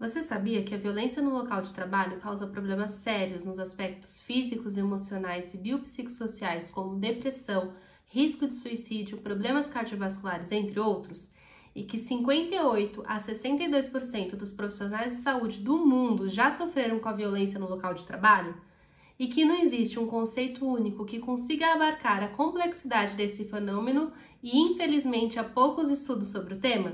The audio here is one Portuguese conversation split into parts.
Você sabia que a violência no local de trabalho causa problemas sérios nos aspectos físicos, emocionais e biopsicossociais, como depressão, risco de suicídio, problemas cardiovasculares, entre outros? E que 58 a 62% dos profissionais de saúde do mundo já sofreram com a violência no local de trabalho? E que não existe um conceito único que consiga abarcar a complexidade desse fenômeno e, infelizmente, há poucos estudos sobre o tema?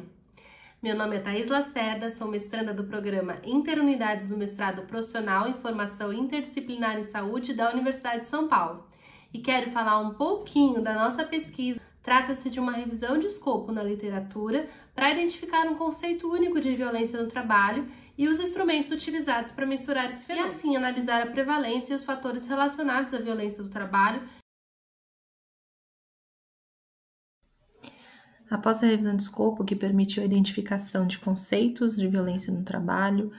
Meu nome é Thais Lacerda, sou mestranda do programa Interunidades do Mestrado Profissional em Formação Interdisciplinar em Saúde da Universidade de São Paulo e quero falar um pouquinho da nossa pesquisa. Trata-se de uma revisão de escopo na literatura para identificar um conceito único de violência no trabalho e os instrumentos utilizados para mensurar esse fenômeno. E assim analisar a prevalência e os fatores relacionados à violência do trabalho Após a revisão de escopo, que permitiu a identificação de conceitos de violência no trabalho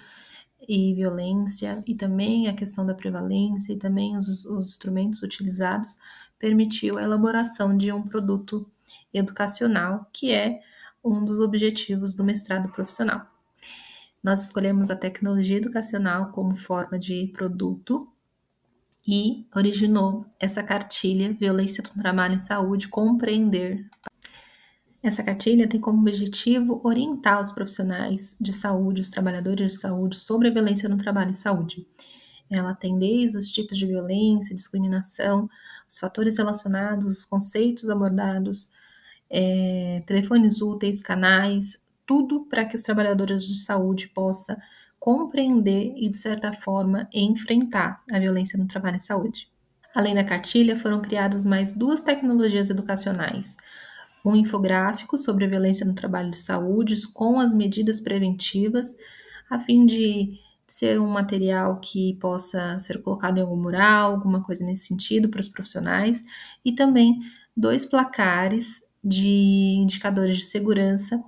e violência, e também a questão da prevalência, e também os, os instrumentos utilizados, permitiu a elaboração de um produto educacional, que é um dos objetivos do mestrado profissional. Nós escolhemos a tecnologia educacional como forma de produto e originou essa cartilha Violência no Trabalho e Saúde Compreender essa cartilha tem como objetivo orientar os profissionais de saúde, os trabalhadores de saúde, sobre a violência no trabalho e saúde. Ela tem desde os tipos de violência, discriminação, os fatores relacionados, os conceitos abordados, é, telefones úteis, canais, tudo para que os trabalhadores de saúde possam compreender e, de certa forma, enfrentar a violência no trabalho e saúde. Além da cartilha, foram criadas mais duas tecnologias educacionais: um infográfico sobre a violência no trabalho de saúde, com as medidas preventivas, a fim de ser um material que possa ser colocado em algum mural, alguma coisa nesse sentido para os profissionais, e também dois placares de indicadores de segurança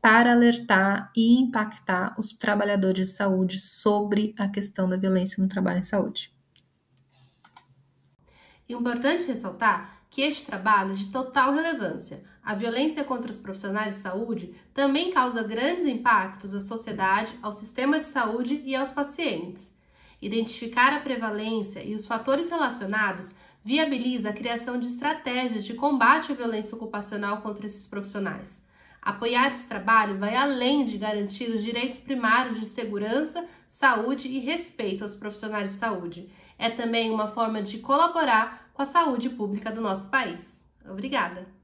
para alertar e impactar os trabalhadores de saúde sobre a questão da violência no trabalho em saúde. Importante ressaltar que este trabalho é de total relevância. A violência contra os profissionais de saúde também causa grandes impactos à sociedade, ao sistema de saúde e aos pacientes. Identificar a prevalência e os fatores relacionados viabiliza a criação de estratégias de combate à violência ocupacional contra esses profissionais. Apoiar esse trabalho vai além de garantir os direitos primários de segurança, saúde e respeito aos profissionais de saúde. É também uma forma de colaborar com a saúde pública do nosso país. Obrigada!